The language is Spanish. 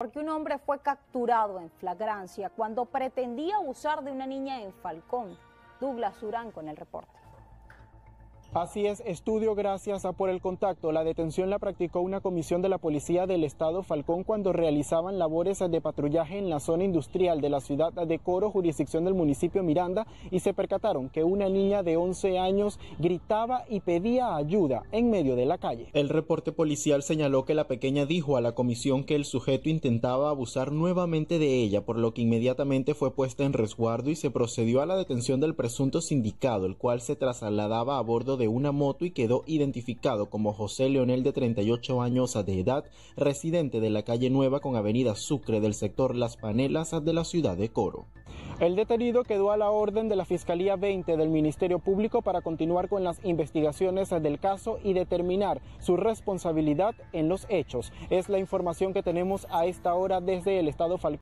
porque un hombre fue capturado en flagrancia cuando pretendía abusar de una niña en Falcón. Douglas Urán con el reporte. Así es, estudio gracias a por el contacto. La detención la practicó una comisión de la Policía del Estado Falcón cuando realizaban labores de patrullaje en la zona industrial de la ciudad de Coro, jurisdicción del municipio Miranda, y se percataron que una niña de 11 años gritaba y pedía ayuda en medio de la calle. El reporte policial señaló que la pequeña dijo a la comisión que el sujeto intentaba abusar nuevamente de ella, por lo que inmediatamente fue puesta en resguardo y se procedió a la detención del presunto sindicado, el cual se trasladaba a bordo de una moto y quedó identificado como José Leonel de 38 años de edad, residente de la calle Nueva con Avenida Sucre del sector Las Panelas de la ciudad de Coro. El detenido quedó a la orden de la Fiscalía 20 del Ministerio Público para continuar con las investigaciones del caso y determinar su responsabilidad en los hechos. Es la información que tenemos a esta hora desde el Estado Falcón.